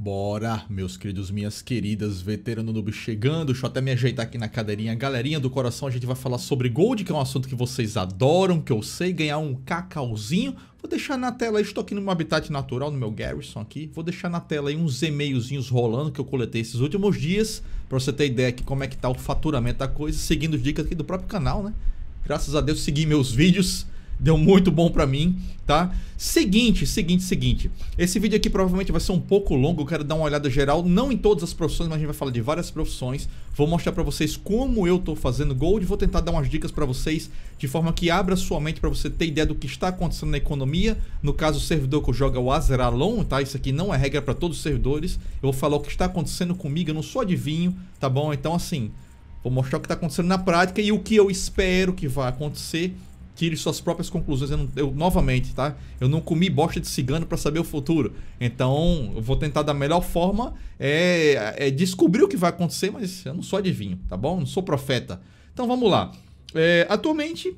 Bora, meus queridos, minhas queridas, veterano noob chegando. Deixa eu até me ajeitar aqui na cadeirinha. Galerinha do coração, a gente vai falar sobre Gold, que é um assunto que vocês adoram, que eu sei, ganhar um cacauzinho. Vou deixar na tela, estou aqui no meu habitat natural, no meu Garrison aqui. Vou deixar na tela aí uns e-mailzinhos rolando que eu coletei esses últimos dias, para você ter ideia aqui como é que tá o faturamento da coisa, seguindo as dicas aqui do próprio canal, né? Graças a Deus, segui meus vídeos deu muito bom para mim, tá? Seguinte, seguinte, seguinte. Esse vídeo aqui provavelmente vai ser um pouco longo, eu quero dar uma olhada geral, não em todas as profissões, mas a gente vai falar de várias profissões. Vou mostrar para vocês como eu tô fazendo gold, vou tentar dar umas dicas para vocês de forma que abra sua mente para você ter ideia do que está acontecendo na economia. No caso, o servidor que joga é o Azeralon, tá? Isso aqui não é regra para todos os servidores. Eu vou falar o que está acontecendo comigo, eu não sou adivinho, tá bom? Então assim, Vou mostrar o que está acontecendo na prática e o que eu espero que vá acontecer tire suas próprias conclusões. Eu, eu, novamente, tá? Eu não comi bosta de cigano para saber o futuro. Então, eu vou tentar da melhor forma é, é, descobrir o que vai acontecer, mas eu não sou adivinho, tá bom? Eu não sou profeta. Então, vamos lá. É, atualmente,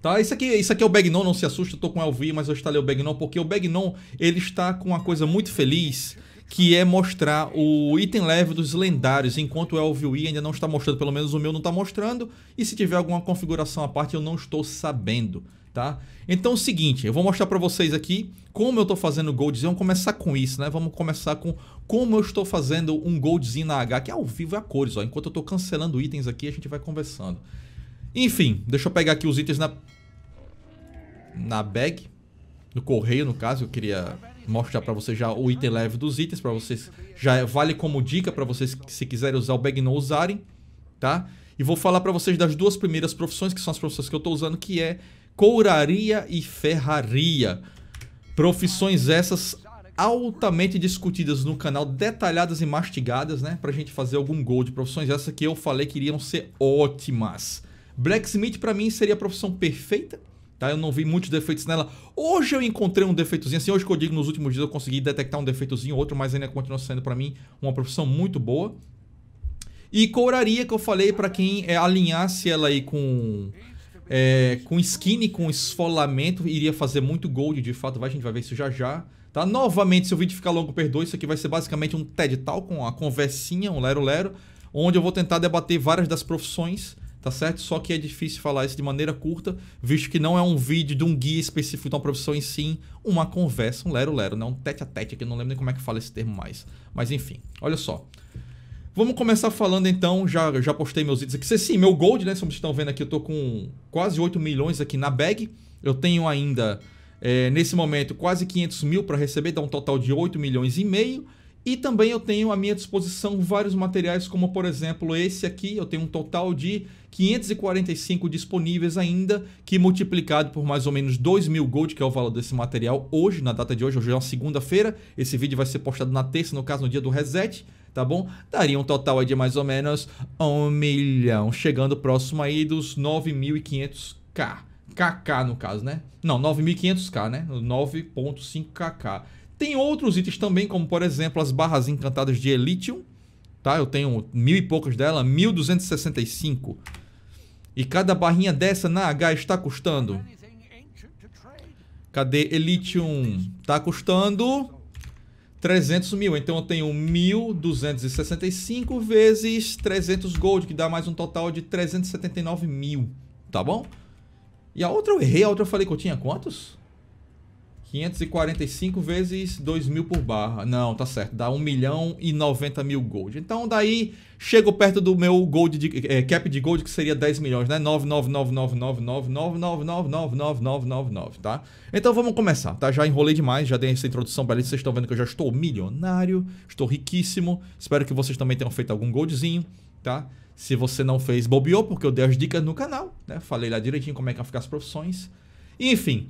Tá? Isso aqui, isso aqui é o Bagnon, não se assusta, eu tô com o LV, mas eu instalei o Bagnon porque o Bagnon, ele está com uma coisa muito feliz que é mostrar o item leve dos lendários, enquanto o LVI ainda não está mostrando, pelo menos o meu não está mostrando, e se tiver alguma configuração à parte eu não estou sabendo. Tá? Então é o seguinte, eu vou mostrar para vocês aqui como eu estou fazendo golds, vamos começar com isso, né? Vamos começar com como eu estou fazendo um goldzinho na H, que é ao vivo e é a cores, ó. Enquanto eu estou cancelando itens aqui, a gente vai conversando. Enfim, deixa eu pegar aqui os itens na na bag no correio, no caso, eu queria mostrar para vocês já o item leve dos itens, para vocês, já vale como dica para vocês se quiserem usar o bag não usarem, tá? E vou falar para vocês das duas primeiras profissões, que são as profissões que eu estou usando, que é couraria e ferraria. Profissões essas altamente discutidas no canal, detalhadas e mastigadas, né? Pra gente fazer algum gol de profissões essas que eu falei que iriam ser ótimas. Blacksmith para mim seria a profissão perfeita, tá? Eu não vi muitos defeitos nela. Hoje eu encontrei um defeitozinho, assim, hoje que eu digo, nos últimos dias eu consegui detectar um defeitozinho, outro, mas ainda continua sendo para mim uma profissão muito boa. E couraria que eu falei para quem é, alinhasse ela aí com é, com skinny, com esfolamento, iria fazer muito gold, de fato, vai, a gente vai ver isso já já. Tá? Novamente, se o vídeo ficar longo, perdoe, isso aqui vai ser basicamente um TED Talk, com a conversinha, um lero-lero, onde eu vou tentar debater várias das profissões tá certo? Só que é difícil falar isso de maneira curta, visto que não é um vídeo de um guia específico de uma profissão, e sim uma conversa, um lero-lero, né? um tete-a-tete, que eu não lembro nem como é que fala esse termo mais. Mas enfim, olha só. Vamos começar falando então, já, já postei meus itens aqui. Sim, meu gold, né? Como vocês estão vendo aqui, eu tô com quase 8 milhões aqui na bag. Eu tenho ainda, é, nesse momento, quase 500 mil para receber, dá um total de 8 milhões e meio. E também eu tenho à minha disposição vários materiais, como por exemplo esse aqui. Eu tenho um total de 545 disponíveis ainda, que multiplicado por mais ou menos 2 mil gold, que é o valor desse material hoje, na data de hoje, hoje é uma segunda-feira, esse vídeo vai ser postado na terça, no caso no dia do reset, tá bom? Daria um total aí de mais ou menos 1 milhão, chegando próximo aí dos 9.500k. KK no caso, né? Não, 9.500k, né? 9.5kk. Tem outros itens também, como por exemplo as barras encantadas de Elitium, tá? Eu tenho mil e poucas dela, 1265. E cada barrinha dessa na H está custando. Cadê Elitium? Está custando 300 mil. Então eu tenho 1.265 vezes 300 gold, que dá mais um total de 379 mil. Tá bom? E a outra eu errei, a outra eu falei que eu tinha quantos? 545 vezes 2 mil por barra. Não, tá certo. Dá 1 milhão e 90 mil gold. Então daí chego perto do meu gold de, é, cap de gold, que seria 10 milhões, né? 9999999999999, tá? Então vamos começar, tá? Já enrolei demais, já dei essa introdução para Vocês estão vendo que eu já estou milionário, estou riquíssimo. Espero que vocês também tenham feito algum goldzinho, tá? Se você não fez, bobeou, porque eu dei as dicas no canal, né? Falei lá direitinho como é que vão ficar as profissões. E, enfim,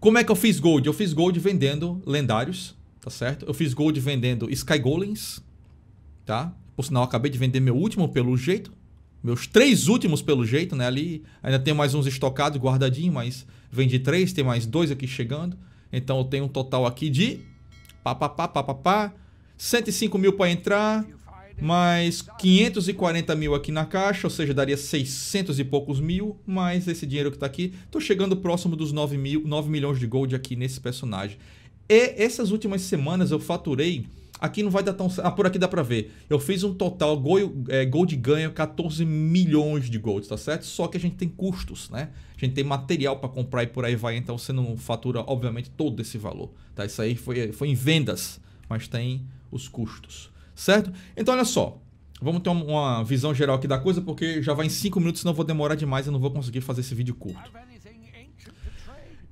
como é que eu fiz gold? Eu fiz gold vendendo lendários, tá certo? Eu fiz gold vendendo Sky Golems, tá? Por sinal, acabei de vender meu último pelo jeito. Meus três últimos pelo jeito, né? Ali ainda tem mais uns estocados, guardadinho, mas vendi três, tem mais dois aqui chegando. Então eu tenho um total aqui de... Pá, pá, pá, pá, pá, pá 105 mil para entrar, mais 540 mil aqui na caixa, ou seja, daria 600 e poucos mil, mais esse dinheiro que tá aqui. Tô chegando próximo dos 9, mil, 9 milhões de gold aqui nesse personagem. E essas últimas semanas eu faturei... Aqui não vai dar tão... Ah, por aqui dá pra ver. Eu fiz um total eh, gold, ganho 14 milhões de gold, tá certo? Só que a gente tem custos, né? A gente tem material para comprar e por aí vai. Então você não fatura, obviamente, todo esse valor, tá? Isso aí foi, foi em vendas, mas tem os custos certo? Então, olha só. Vamos ter uma visão geral aqui da coisa, porque já vai em 5 minutos, senão eu vou demorar demais e não vou conseguir fazer esse vídeo curto.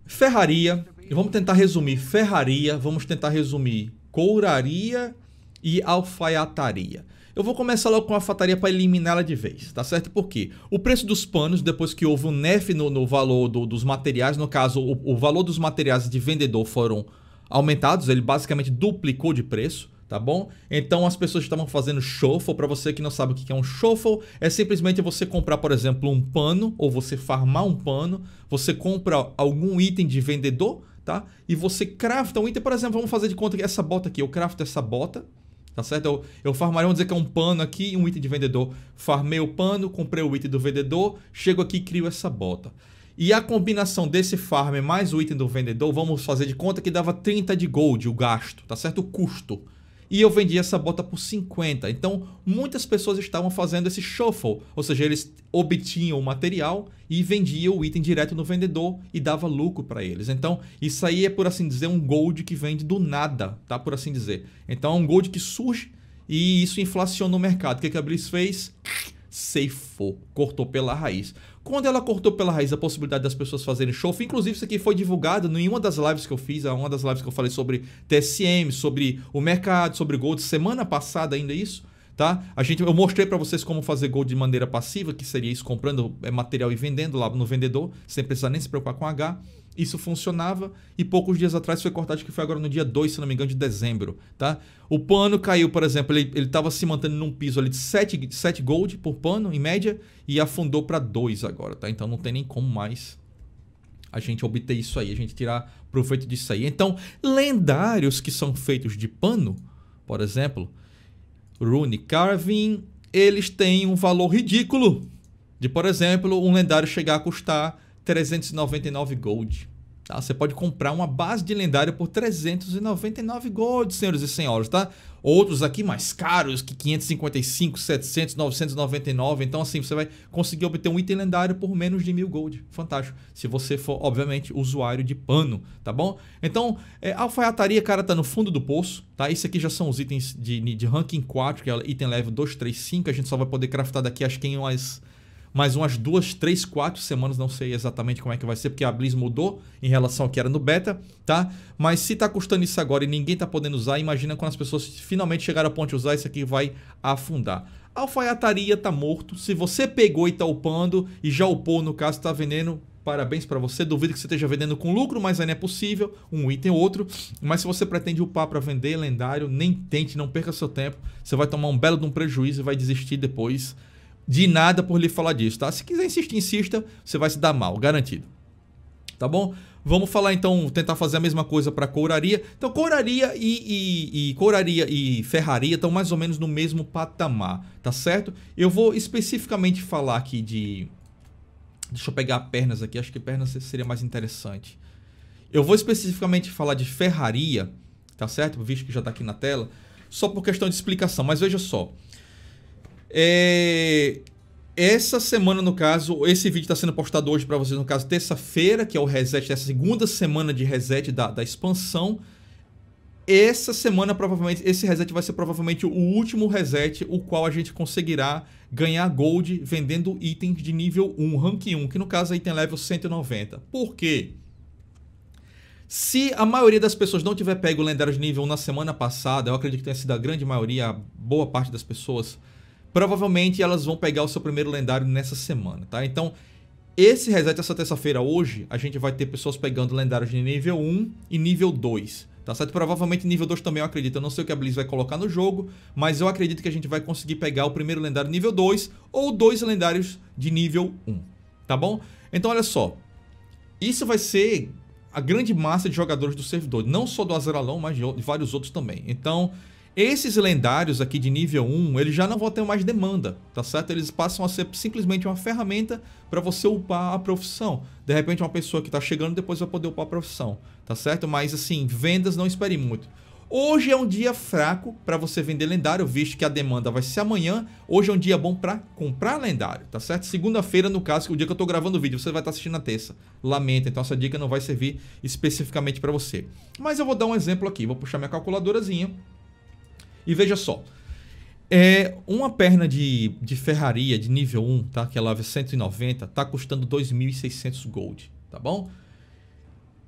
Ferraria, vamos tentar resumir ferraria, vamos tentar resumir couraria e alfaiataria. Eu vou começar logo com a alfaiataria para eliminá-la de vez, tá certo? por quê o preço dos panos, depois que houve um nef no, no valor do, dos materiais, no caso, o, o valor dos materiais de vendedor foram aumentados, ele basicamente duplicou de preço tá bom? Então as pessoas estavam fazendo shuffle, para você que não sabe o que é um shuffle, é simplesmente você comprar, por exemplo, um pano ou você farmar um pano, você compra algum item de vendedor, tá? E você crafta um item, por exemplo, vamos fazer de conta que essa bota aqui, eu crafto essa bota, tá certo? Eu, eu farmarei, vamos dizer que é um pano aqui e um item de vendedor. Farmei o pano, comprei o item do vendedor, chego aqui e crio essa bota. E a combinação desse farm mais o item do vendedor, vamos fazer de conta que dava 30 de gold o gasto, tá certo? O custo e eu vendi essa bota por 50. Então, muitas pessoas estavam fazendo esse shuffle, ou seja, eles obtinham o material e vendiam o item direto no vendedor e dava lucro para eles. Então, isso aí é por assim dizer um gold que vende do nada, tá por assim dizer. Então, é um gold que surge e isso inflaciona o mercado. O que que a Bliss fez? seifou cortou pela raiz. Quando ela cortou pela raiz a possibilidade das pessoas fazerem show, inclusive isso aqui foi divulgado em uma das lives que eu fiz, uma das lives que eu falei sobre TSM, sobre o mercado, sobre Gold, semana passada ainda isso tá? A gente, eu mostrei para vocês como fazer gold de maneira passiva, que seria isso comprando é, material e vendendo lá no vendedor, sem precisar nem se preocupar com H. Isso funcionava e poucos dias atrás foi cortado, acho que foi agora no dia 2, se não me engano, de dezembro, tá? O pano caiu, por exemplo, ele estava se mantendo num piso ali de 7, 7 gold por pano, em média, e afundou para 2 agora, tá? Então não tem nem como mais a gente obter isso aí, a gente tirar proveito disso aí. Então, lendários que são feitos de pano, por exemplo, Rune Carving, eles têm um valor ridículo de, por exemplo, um lendário chegar a custar 399 gold. Tá? Você pode comprar uma base de lendário por 399 gold, senhores e senhoras, tá? outros aqui mais caros, que 555, 700, 999. Então, assim, você vai conseguir obter um item lendário por menos de mil gold. Fantástico. Se você for, obviamente, usuário de pano, tá bom? Então, é, a alfaiataria, cara, tá no fundo do poço, tá? Isso aqui já são os itens de, de ranking 4, que é item level 235. A gente só vai poder craftar daqui, acho que em umas mais umas duas, três, quatro semanas, não sei exatamente como é que vai ser, porque a Blizz mudou em relação ao que era no beta, tá? Mas se tá custando isso agora e ninguém tá podendo usar, imagina quando as pessoas finalmente chegaram ao ponto de usar, isso aqui vai afundar. A alfaiataria tá morto, se você pegou e tá upando, e já upou no caso, tá vendendo, parabéns para você. Duvido que você esteja vendendo com lucro, mas ainda é possível, um item ou outro. Mas se você pretende upar para vender lendário, nem tente, não perca seu tempo. Você vai tomar um belo de um prejuízo e vai desistir depois de nada por lhe falar disso, tá? Se quiser insistir, insista, você vai se dar mal, garantido. Tá bom? Vamos falar então, tentar fazer a mesma coisa para couraria. Então, couraria e, e, e, couraria e ferraria estão mais ou menos no mesmo patamar, tá certo? Eu vou especificamente falar aqui de. Deixa eu pegar pernas aqui, acho que pernas seria mais interessante. Eu vou especificamente falar de ferraria, tá certo? Visto que já está aqui na tela, só por questão de explicação. Mas veja só, é... Essa semana, no caso, esse vídeo está sendo postado hoje para vocês, no caso, terça-feira, que é o reset, essa né, segunda semana de reset da, da expansão. Essa semana, provavelmente, esse reset vai ser provavelmente o último reset, o qual a gente conseguirá ganhar gold vendendo itens de nível 1, rank 1, que no caso é item level 190. Por quê? Se a maioria das pessoas não tiver pego lendário de nível 1 na semana passada, eu acredito que tenha sido a grande maioria, a boa parte das pessoas, Provavelmente elas vão pegar o seu primeiro lendário nessa semana, tá? Então, esse reset essa terça-feira hoje, a gente vai ter pessoas pegando lendários de nível 1 e nível 2, tá certo? Provavelmente nível 2 também eu acredito. Eu não sei o que a Blizzard vai colocar no jogo, mas eu acredito que a gente vai conseguir pegar o primeiro lendário nível 2 ou dois lendários de nível 1, tá bom? Então, olha só. Isso vai ser a grande massa de jogadores do servidor, não só do Azeralon, mas de vários outros também. Então, esses lendários aqui de nível 1, eles já não vão ter mais demanda, tá certo? Eles passam a ser simplesmente uma ferramenta para você upar a profissão. De repente uma pessoa que está chegando depois vai poder upar a profissão, tá certo? Mas assim, vendas não esperem muito. Hoje é um dia fraco para você vender lendário, visto que a demanda vai ser amanhã. Hoje é um dia bom para comprar lendário, tá certo? Segunda-feira, no caso, é o dia que eu estou gravando o vídeo, você vai estar tá assistindo na terça. Lamento, então essa dica não vai servir especificamente para você. Mas eu vou dar um exemplo aqui, vou puxar minha calculadorazinha e veja só. É uma perna de, de ferraria é de nível 1, tá? Que é é 190, tá custando 2.600 gold, tá bom?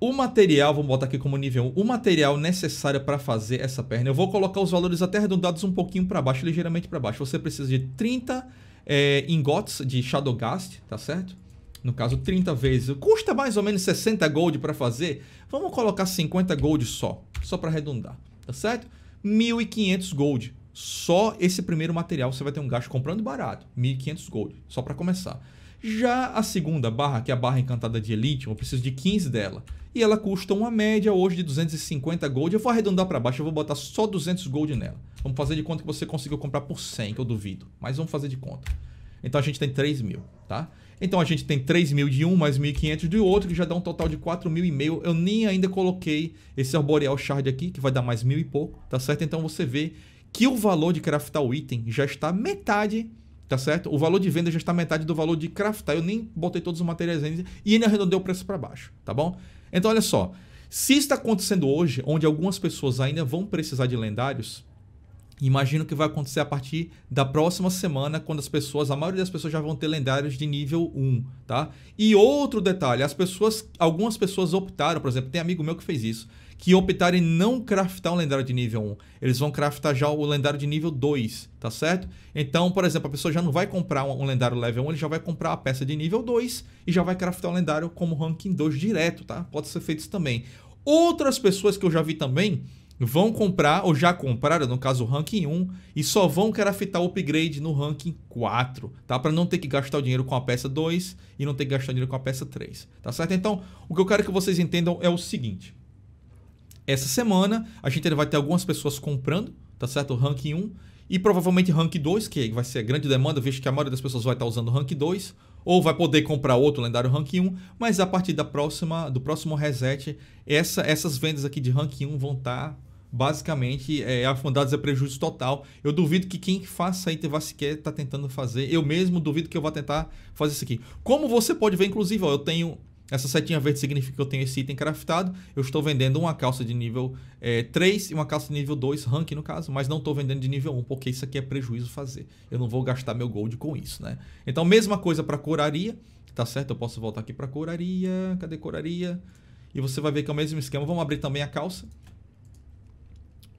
O material, vamos botar aqui como nível 1, o material necessário para fazer essa perna, eu vou colocar os valores até arredondados um pouquinho para baixo, ligeiramente para baixo. Você precisa de 30 é, ingots de Shadowgast, tá certo? No caso, 30 vezes. Custa mais ou menos 60 gold para fazer. Vamos colocar 50 gold só, só para arredondar, tá certo? 1.500 gold. Só esse primeiro material você vai ter um gasto comprando barato, 1.500 gold, só para começar. Já a segunda barra, que é a barra encantada de Elite, eu preciso de 15 dela. E ela custa uma média hoje de 250 gold. Eu vou arredondar para baixo, eu vou botar só 200 gold nela. Vamos fazer de conta que você conseguiu comprar por 100, que eu duvido. Mas vamos fazer de conta. Então a gente tem 3000, mil, tá? Então a gente tem 3 mil de um, mais 1.500 do outro, que já dá um total de 4 mil e meio. Eu nem ainda coloquei esse Arboreal Shard aqui, que vai dar mais mil e pouco, tá certo? Então você vê que o valor de craftar o item já está metade, tá certo? O valor de venda já está metade do valor de craftar. Eu nem botei todos os materiais ainda e ainda arredondei o preço para baixo, tá bom? Então olha só, se está acontecendo hoje, onde algumas pessoas ainda vão precisar de lendários, Imagino que vai acontecer a partir da próxima semana, quando as pessoas, a maioria das pessoas já vão ter lendários de nível 1, tá? E outro detalhe, as pessoas, algumas pessoas optaram, por exemplo, tem amigo meu que fez isso, que optaram em não craftar um lendário de nível 1. Eles vão craftar já o lendário de nível 2, tá certo? Então, por exemplo, a pessoa já não vai comprar um lendário level 1, ele já vai comprar a peça de nível 2 e já vai craftar um lendário como ranking 2 direto, tá? Pode ser feito isso também. Outras pessoas que eu já vi também vão comprar, ou já compraram, no caso o ranking 1, e só vão querer o upgrade no ranking 4, tá? Para não ter que gastar o dinheiro com a peça 2 e não ter que gastar o dinheiro com a peça 3, tá certo? Então, o que eu quero que vocês entendam é o seguinte. Essa semana a gente vai ter algumas pessoas comprando, tá certo? O ranking 1 e provavelmente rank 2, que vai ser grande demanda, visto que a maioria das pessoas vai estar usando o rank 2, ou vai poder comprar outro lendário rank 1, mas a partir da próxima, do próximo reset, essa, essas vendas aqui de rank 1 vão estar basicamente é, afundados é prejuízo total. Eu duvido que quem faça isso vá sequer estar tá tentando fazer. Eu mesmo duvido que eu vá tentar fazer isso aqui. Como você pode ver, inclusive, ó, eu tenho essa setinha verde significa que eu tenho esse item craftado. Eu estou vendendo uma calça de nível é, 3 e uma calça de nível 2, rank no caso, mas não estou vendendo de nível 1, porque isso aqui é prejuízo fazer. Eu não vou gastar meu gold com isso, né? Então, mesma coisa para coraria, tá certo? Eu posso voltar aqui para coraria. Cadê coraria? E você vai ver que é o mesmo esquema. Vamos abrir também a calça.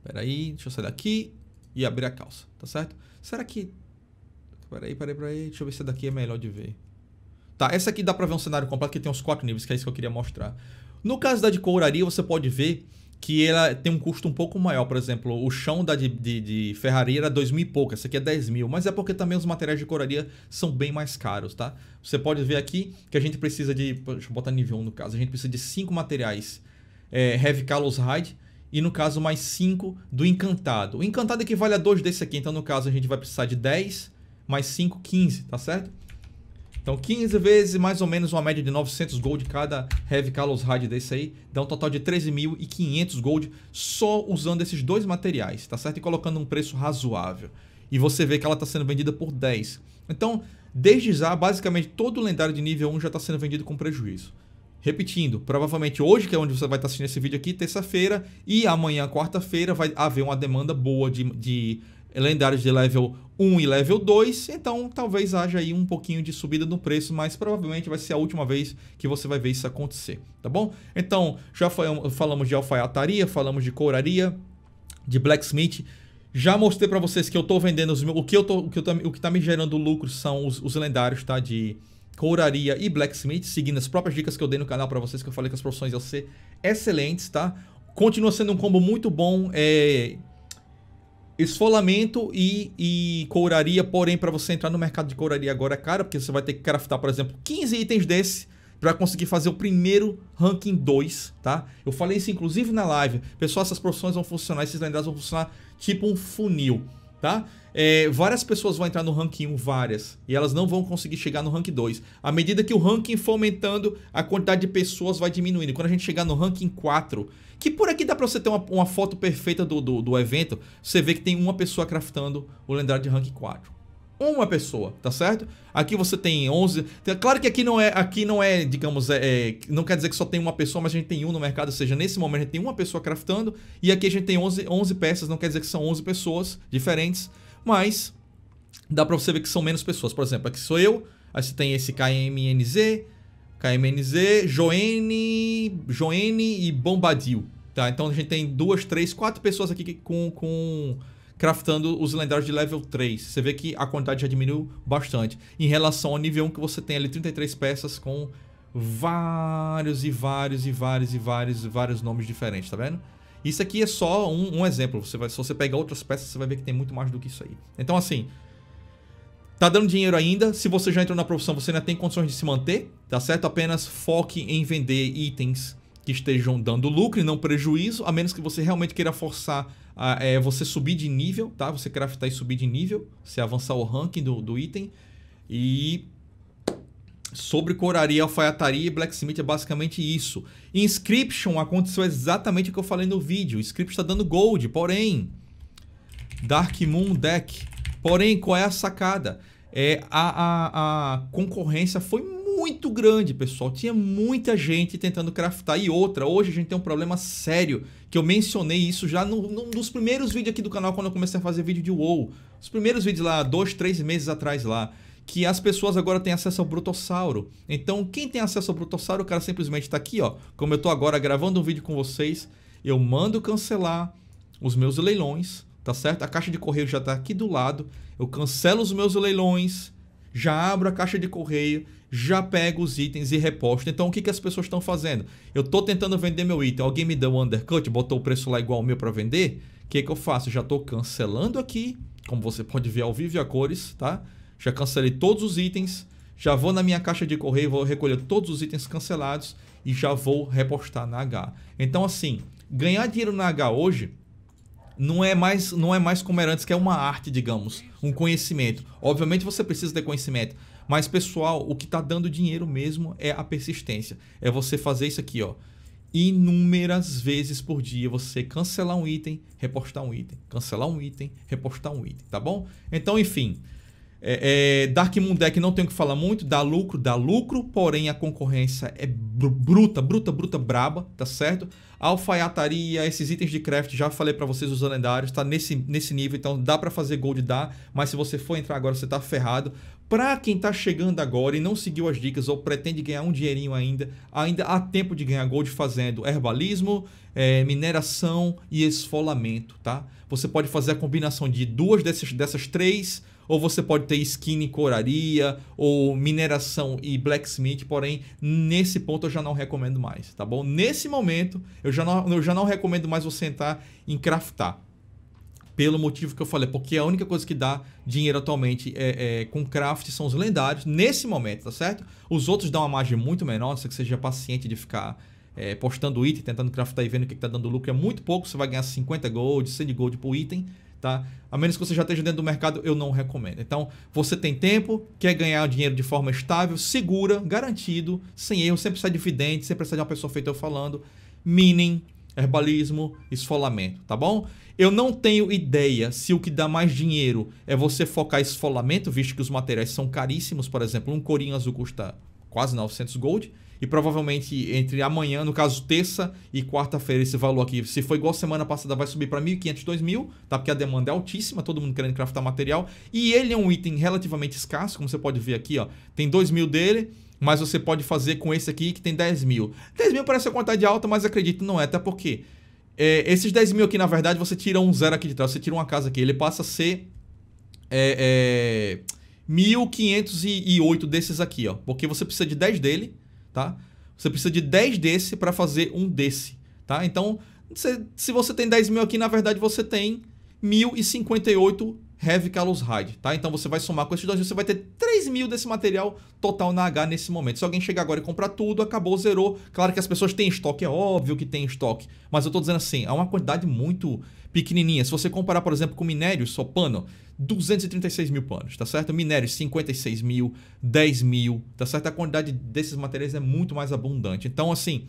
Peraí, deixa eu sair daqui e abrir a calça, tá certo? Será que... Peraí, peraí, peraí, deixa eu ver se daqui é melhor de ver. Tá, essa aqui dá pra ver um cenário completo que tem uns quatro níveis, que é isso que eu queria mostrar. No caso da de couraria, você pode ver que ela tem um custo um pouco maior. Por exemplo, o chão da de, de, de ferraria era 2 mil e pouco, essa aqui é 10 mil. Mas é porque também os materiais de coraria são bem mais caros, tá? Você pode ver aqui que a gente precisa de... Deixa eu botar nível 1 no caso. A gente precisa de 5 materiais é, Heavy Callous Hide e no caso mais 5 do encantado. O encantado equivale a 2 desse aqui, então no caso a gente vai precisar de 10 mais 5, 15, tá certo? Então 15 vezes mais ou menos uma média de 900 gold cada Heavy Carlos Ride desse aí, dá um total de 13.500 gold só usando esses dois materiais, tá certo? E colocando um preço razoável. E você vê que ela está sendo vendida por 10. Então, desde já, basicamente todo lendário de nível 1 já está sendo vendido com prejuízo. Repetindo, provavelmente hoje, que é onde você vai estar assistindo esse vídeo aqui, terça-feira, e amanhã, quarta-feira, vai haver uma demanda boa de, de lendários de level 1 e level 2, então talvez haja aí um pouquinho de subida no preço, mas provavelmente vai ser a última vez que você vai ver isso acontecer, tá bom? Então, já falamos de alfaiataria, falamos de couraria, de blacksmith, já mostrei para vocês que eu estou vendendo os meus, o que eu tô, o que eu tá, o que tá me gerando lucro são os, os lendários, tá, de couraria e blacksmith, seguindo as próprias dicas que eu dei no canal para vocês, que eu falei que as profissões iam ser excelentes, tá? Continua sendo um combo muito bom, é... Esfolamento e, e couraria, porém, para você entrar no mercado de couraria agora é caro, porque você vai ter que craftar, por exemplo, 15 itens desse para conseguir fazer o primeiro ranking 2, tá? Eu falei isso inclusive na live. Pessoal, essas profissões vão funcionar, esses lendários vão funcionar tipo um funil tá? É, várias pessoas vão entrar no ranking 1, várias, e elas não vão conseguir chegar no ranking 2. À medida que o ranking for aumentando, a quantidade de pessoas vai diminuindo. Quando a gente chegar no ranking 4, que por aqui dá pra você ter uma, uma foto perfeita do, do, do evento, você vê que tem uma pessoa craftando o lendário de ranking 4 uma pessoa, tá certo? Aqui você tem 11, claro que aqui não é, aqui não é, digamos, é, é, não quer dizer que só tem uma pessoa, mas a gente tem um no mercado, ou seja, nesse momento a gente tem uma pessoa craftando e aqui a gente tem 11, 11 peças, não quer dizer que são 11 pessoas diferentes, mas dá para você ver que são menos pessoas. Por exemplo, aqui sou eu, aí você tem esse KMNZ, KMNZ, Joene, Joene e Bombadil, tá? Então a gente tem duas, três, quatro pessoas aqui com, com craftando os lendários de level 3. Você vê que a quantidade já diminuiu bastante. Em relação ao nível 1 que você tem ali 33 peças com vários e vários e vários e vários vários nomes diferentes, tá vendo? Isso aqui é só um, um exemplo. Você vai, se você pegar outras peças, você vai ver que tem muito mais do que isso aí. Então, assim, tá dando dinheiro ainda. Se você já entrou na profissão, você ainda tem condições de se manter, tá certo? Apenas foque em vender itens que estejam dando lucro e não prejuízo, a menos que você realmente queira forçar ah, é você subir de nível, tá? Você craftar e subir de nível, você avançar o ranking do, do item. E sobre coraria, alfaiataria e blacksmith é basicamente isso. Inscription aconteceu exatamente o que eu falei no vídeo. Inscription está dando gold, porém... Dark Moon Deck. Porém, qual é a sacada? É, a, a, a concorrência foi muito grande, pessoal. Tinha muita gente tentando craftar. E outra, hoje a gente tem um problema sério, que eu mencionei isso já no, no, nos primeiros vídeos aqui do canal, quando eu comecei a fazer vídeo de WoW. Os primeiros vídeos lá, dois, três meses atrás lá que as pessoas agora têm acesso ao Brutossauro. Então, quem tem acesso ao Brutossauro, o cara simplesmente está aqui, ó. Como eu estou agora gravando um vídeo com vocês, eu mando cancelar os meus leilões, tá certo? A caixa de correio já está aqui do lado. Eu cancelo os meus leilões, já abro a caixa de correio já pego os itens e reposto. Então o que, que as pessoas estão fazendo? Eu estou tentando vender meu item, alguém me deu um undercut, botou o preço lá igual ao meu para vender, o que, que eu faço? já estou cancelando aqui, como você pode ver ao vivo e a cores, tá? Já cancelei todos os itens, já vou na minha caixa de correio, vou recolher todos os itens cancelados e já vou repostar na H. Então assim, ganhar dinheiro na H hoje não é mais não é mais como era antes, que é uma arte, digamos, um conhecimento. Obviamente você precisa ter conhecimento, mas pessoal, o que está dando dinheiro mesmo é a persistência. É você fazer isso aqui, ó. Inúmeras vezes por dia você cancelar um item, repostar um item, cancelar um item, repostar um item, tá bom? Então, enfim, é, é, Dark Moon Deck não tenho que falar muito, dá lucro, dá lucro, porém a concorrência é bruta, bruta, bruta, braba, tá certo? Alfaiataria, esses itens de craft, já falei para vocês os lendários, tá nesse, nesse nível, então dá para fazer gold, dá, mas se você for entrar agora você tá ferrado. Para quem tá chegando agora e não seguiu as dicas ou pretende ganhar um dinheirinho ainda, ainda há tempo de ganhar gold fazendo herbalismo, é, mineração e esfolamento, tá? Você pode fazer a combinação de duas dessas, dessas três ou você pode ter skin e coraria, ou mineração e blacksmith, porém, nesse ponto eu já não recomendo mais, tá bom? Nesse momento, eu já não, eu já não recomendo mais você entrar em craftar. Pelo motivo que eu falei, porque a única coisa que dá dinheiro atualmente é, é com craft são os lendários, nesse momento, tá certo? Os outros dão uma margem muito menor, não que seja paciente de ficar é, postando item, tentando craftar e vendo o que está dando lucro, é muito pouco, você vai ganhar 50 gold, 100 gold por item, tá? A menos que você já esteja dentro do mercado, eu não recomendo. Então, você tem tempo, quer ganhar dinheiro de forma estável, segura, garantido, sem erro, sempre precisa de vidente, sempre precisa de uma pessoa feita eu falando, mining, herbalismo, esfolamento, tá bom? Eu não tenho ideia se o que dá mais dinheiro é você focar esfolamento, visto que os materiais são caríssimos, por exemplo, um corinho azul custa quase 900 gold, e provavelmente entre amanhã, no caso terça e quarta-feira, esse valor aqui, se for igual semana passada, vai subir para 1.500, 2.000, tá? Porque a demanda é altíssima, todo mundo querendo craftar material. E ele é um item relativamente escasso, como você pode ver aqui, ó. Tem 2.000 dele, mas você pode fazer com esse aqui que tem 10.000. mil. mil parece uma quantidade alta, mas acredito não é, até porque é, esses 10.000 mil aqui, na verdade, você tira um zero aqui de trás, você tira uma casa aqui, ele passa a ser é, é, 1.508 desses aqui, ó, porque você precisa de 10 dele, tá? Você precisa de 10 desse para fazer um desse, tá? Então, se, você tem 10 mil aqui, na verdade você tem 1.058 Heavy Carlos Hyde, tá? Então você vai somar com esses dois, você vai ter 3 mil desse material total na H nesse momento. Se alguém chegar agora e comprar tudo, acabou, zerou. Claro que as pessoas têm estoque, é óbvio que tem estoque, mas eu tô dizendo assim, é uma quantidade muito pequenininha. Se você comparar, por exemplo, com minério, só pano, 236 mil panos, tá certo? Minério, 56 mil, 10 mil, tá certo? A quantidade desses materiais é muito mais abundante. Então, assim,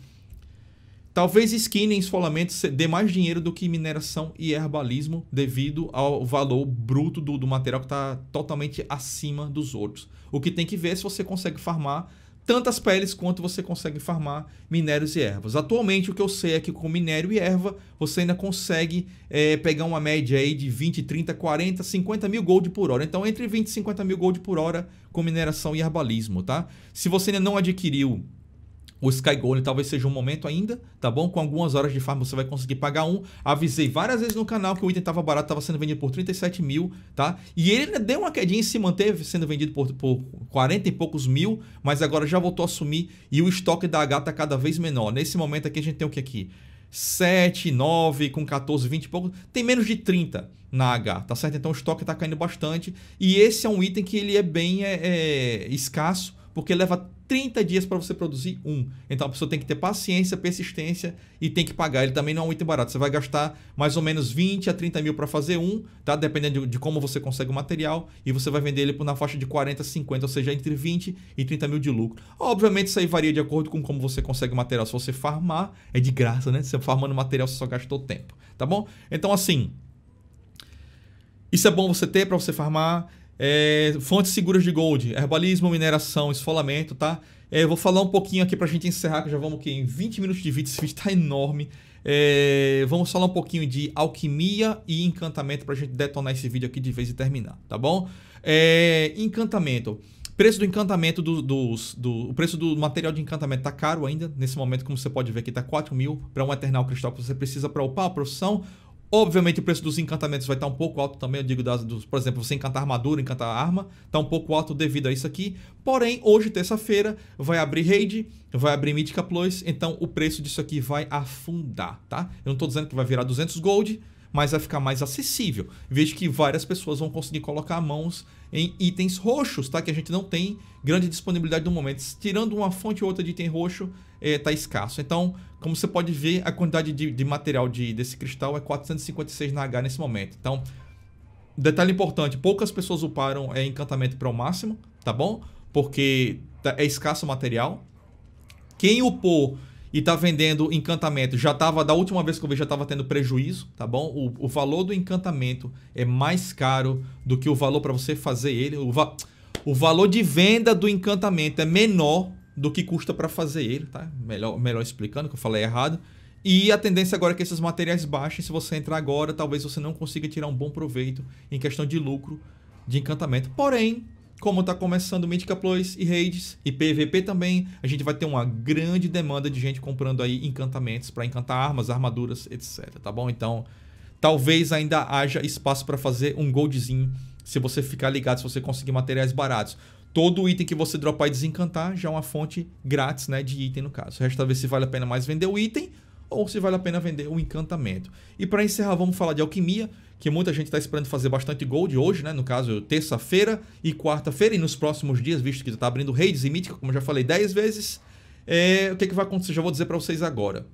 Talvez skin em esfolamento dê mais dinheiro do que mineração e herbalismo devido ao valor bruto do, do material que está totalmente acima dos outros. O que tem que ver é se você consegue farmar tantas peles quanto você consegue farmar minérios e ervas. Atualmente o que eu sei é que com minério e erva você ainda consegue é, pegar uma média aí de 20, 30, 40, 50 mil gold por hora. Então entre 20 e 50 mil gold por hora com mineração e herbalismo, tá? Se você ainda não adquiriu o Sky Golem talvez seja um momento ainda, tá bom? Com algumas horas de farm você vai conseguir pagar um. Avisei várias vezes no canal que o item tava barato, tava sendo vendido por 37 mil, tá? E ele deu uma quedinha e se manteve sendo vendido por, por 40 e poucos mil, mas agora já voltou a sumir e o estoque da H tá cada vez menor. Nesse momento aqui a gente tem o que aqui? 7, 9, com 14, 20 e pouco, tem menos de 30 na H, tá certo? Então o estoque tá caindo bastante e esse é um item que ele é bem é, é, escasso, porque leva 30 dias para você produzir um. Então a pessoa tem que ter paciência, persistência e tem que pagar. Ele também não é um item barato. Você vai gastar mais ou menos 20 a 30 mil para fazer um, tá? Dependendo de, de, como você consegue o material. E você vai vender ele por na faixa de 40 a 50, ou seja, entre 20 e 30 mil de lucro. Obviamente isso aí varia de acordo com como você consegue o material. Se você farmar, é de graça, né? Você farmando material, você só gastou tempo, tá bom? Então assim. Isso é bom você ter para você farmar. É, fontes seguras de gold, herbalismo, mineração, esfolamento, tá? É, vou falar um pouquinho aqui pra gente encerrar, que já vamos que em 20 minutos de vídeo, esse vídeo tá enorme. É, vamos falar um pouquinho de alquimia e encantamento pra gente detonar esse vídeo aqui de vez e terminar, tá bom? É, encantamento. Preço do encantamento do, dos, do, O preço do material de encantamento tá caro ainda. Nesse momento, como você pode ver aqui, tá 4 mil. Para um Eternal Cristal que você precisa para upar a profissão Obviamente o preço dos encantamentos vai estar um pouco alto também, eu digo, das, dos, por exemplo, você encantar armadura, encantar arma, está um pouco alto devido a isso aqui. Porém, hoje, terça-feira, vai abrir raid, vai abrir Mythica Plus, então o preço disso aqui vai afundar, tá? Eu não estou dizendo que vai virar 200 gold, mas vai ficar mais acessível. Vejo que várias pessoas vão conseguir colocar mãos em itens roxos, tá? Que a gente não tem grande disponibilidade no momento. Tirando uma fonte ou outra de item roxo, é, escasso. Então, como você pode ver, a quantidade de, de material de, desse cristal é 456 H nesse momento. Então, detalhe importante, poucas pessoas uparam é, encantamento para o máximo, tá bom? Porque tá, é escasso o material. Quem upou e tá vendendo encantamento, já tava, da última vez que eu vi, já tava tendo prejuízo, tá bom? O, o valor do encantamento é mais caro do que o valor para você fazer ele. O, va o valor de venda do encantamento é menor do que custa para fazer ele, tá? Melhor, melhor explicando, que eu falei errado. E a tendência agora é que esses materiais baixem. Se você entrar agora, talvez você não consiga tirar um bom proveito em questão de lucro de encantamento. Porém, como está começando Mythica Plus e Raids e PVP também, a gente vai ter uma grande demanda de gente comprando aí encantamentos para encantar armas, armaduras, etc. Tá bom? Então, talvez ainda haja espaço para fazer um goldzinho se você ficar ligado, se você conseguir materiais baratos todo item que você dropar e desencantar já é uma fonte grátis né, de item, no caso. Resta ver se vale a pena mais vender o item ou se vale a pena vender o encantamento. E para encerrar, vamos falar de alquimia, que muita gente está esperando fazer bastante gold hoje, né? No caso, terça-feira e quarta-feira, e nos próximos dias, visto que está abrindo raids e mítica, como eu já falei 10 vezes. É... o que, é que vai acontecer? Já vou dizer para vocês agora.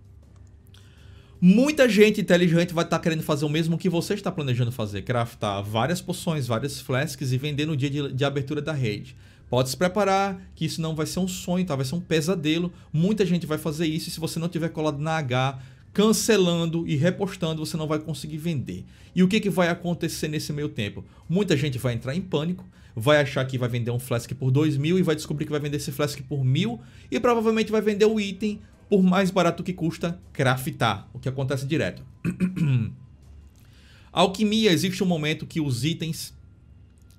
Muita gente inteligente vai estar tá querendo fazer o mesmo que você está planejando fazer, craftar várias poções, várias flasks e vender no dia de, de, abertura da rede. Pode se preparar que isso não vai ser um sonho, tá? Vai ser um pesadelo. Muita gente vai fazer isso e se você não tiver colado na H, cancelando e repostando, você não vai conseguir vender. E o que, que vai acontecer nesse meio tempo? Muita gente vai entrar em pânico, vai achar que vai vender um flask por 2 mil e vai descobrir que vai vender esse flask por mil e provavelmente vai vender o item por mais barato que custa craftar, o que acontece direto. Alquimia, existe um momento que os itens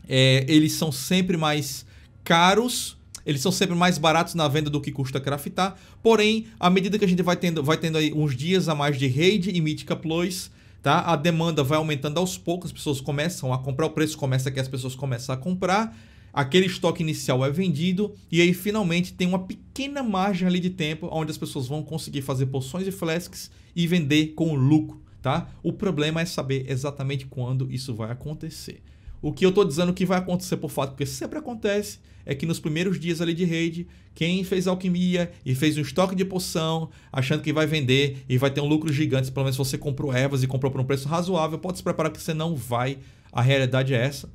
é, eles são sempre mais caros, eles são sempre mais baratos na venda do que custa craftar. Porém, à medida que a gente vai tendo, vai tendo aí uns dias a mais de raid e mítica ploys, tá? A demanda vai aumentando aos poucos, as pessoas começam a comprar, o preço começa que as pessoas começam a comprar aquele estoque inicial é vendido e aí finalmente tem uma pequena margem ali de tempo onde as pessoas vão conseguir fazer poções e flasks e vender com lucro, tá? O problema é saber exatamente quando isso vai acontecer. O que eu estou dizendo que vai acontecer por fato, porque sempre acontece, é que nos primeiros dias ali de raid, quem fez alquimia e fez um estoque de poção, achando que vai vender e vai ter um lucro gigante, pelo menos se você comprou ervas e comprou por um preço razoável, pode se preparar que você não vai. A realidade é essa.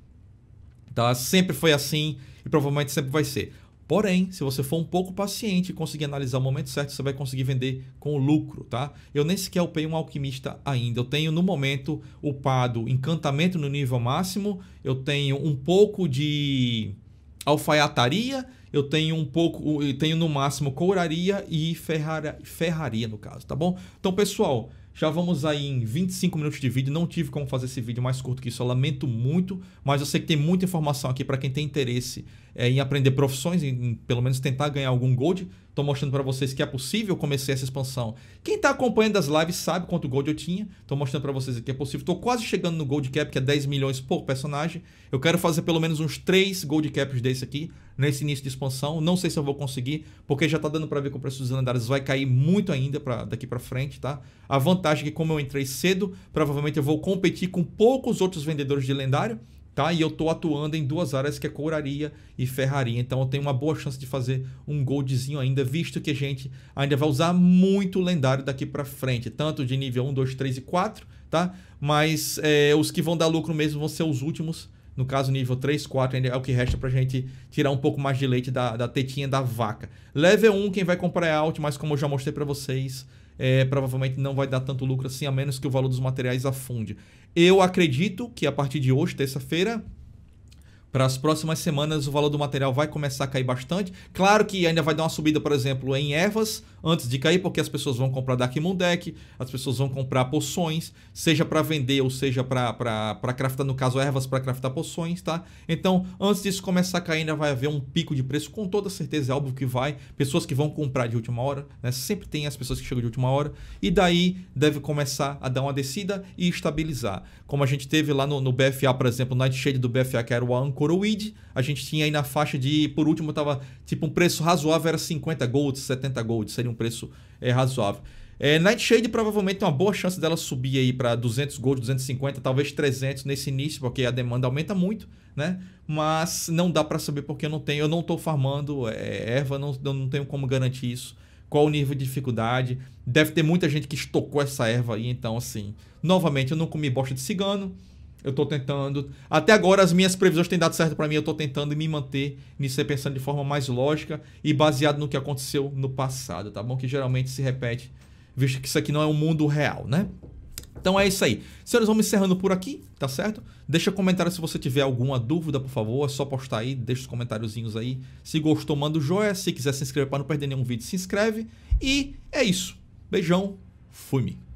Tá? Sempre foi assim e provavelmente sempre vai ser. Porém, se você for um pouco paciente e conseguir analisar o momento certo, você vai conseguir vender com lucro, tá? Eu nem sequer upei um alquimista ainda. Eu tenho, no momento, upado encantamento no nível máximo, eu tenho um pouco de alfaiataria, eu tenho um pouco, eu tenho no máximo couraria e ferrara, ferraria, no caso, tá bom? Então, pessoal, já vamos aí em 25 minutos de vídeo. Não tive como fazer esse vídeo mais curto que isso, eu lamento muito, mas eu sei que tem muita informação aqui para quem tem interesse é, em aprender profissões, em pelo menos tentar ganhar algum gold. Estou mostrando para vocês que é possível. Comecei essa expansão. Quem está acompanhando as lives sabe quanto gold eu tinha. Estou mostrando para vocês que é possível. Estou quase chegando no gold cap, que é 10 milhões por personagem. Eu quero fazer pelo menos uns 3 gold caps desse aqui, nesse início de expansão. Não sei se eu vou conseguir, porque já está dando para ver que o preço dos lendários vai cair muito ainda pra, daqui para frente, tá? A vantagem é que como eu entrei cedo, provavelmente eu vou competir com poucos outros vendedores de lendário tá? E eu tô atuando em duas áreas que é couraria e ferraria, então eu tenho uma boa chance de fazer um goldzinho ainda, visto que a gente ainda vai usar muito lendário daqui para frente, tanto de nível 1, 2, 3 e 4, tá? Mas é, os que vão dar lucro mesmo vão ser os últimos, no caso nível 3, 4, ainda é o que resta pra gente tirar um pouco mais de leite da, da tetinha da vaca. Level 1, quem vai comprar é alt, mas como eu já mostrei para vocês, é, provavelmente não vai dar tanto lucro assim, a menos que o valor dos materiais afunde. Eu acredito que a partir de hoje, terça-feira, para as próximas semanas, o valor do material vai começar a cair bastante. Claro que ainda vai dar uma subida, por exemplo, em ervas antes de cair, porque as pessoas vão comprar Dark Moon Deck, as pessoas vão comprar poções, seja para vender ou seja para craftar, no caso, ervas para craftar poções, tá? Então, antes disso começar a cair, ainda vai haver um pico de preço, com toda certeza, é óbvio que vai. Pessoas que vão comprar de última hora, né? Sempre tem as pessoas que chegam de última hora. E daí deve começar a dar uma descida e estabilizar. Como a gente teve lá no, no BFA, por exemplo, Nightshade do BFA, que era o Anko Corowid, a gente tinha aí na faixa de, por último, tava tipo um preço razoável, era 50 gold, 70 gold, seria um preço é, razoável. É, eh, Nightshade provavelmente tem uma boa chance dela subir aí para 200 gold, 250, talvez 300 nesse início, porque a demanda aumenta muito, né? Mas não dá para saber porque eu não tenho, eu não tô farmando é, erva, não, eu não tenho como garantir isso. Qual o nível de dificuldade? Deve ter muita gente que estocou essa erva aí, então assim, novamente eu não comi bosta de cigano. Eu estou tentando. Até agora as minhas previsões têm dado certo para mim. Eu estou tentando me manter nisso aí, pensando de forma mais lógica e baseado no que aconteceu no passado, tá bom? Que geralmente se repete, visto que isso aqui não é um mundo real, né? Então é isso aí. Senhores, vamos encerrando por aqui, tá certo? Deixa comentário se você tiver alguma dúvida, por favor. É só postar aí, deixa os comentáriozinhos aí. Se gostou, manda o joia. Se quiser se inscrever para não perder nenhum vídeo, se inscreve. E é isso. Beijão. Fui-me.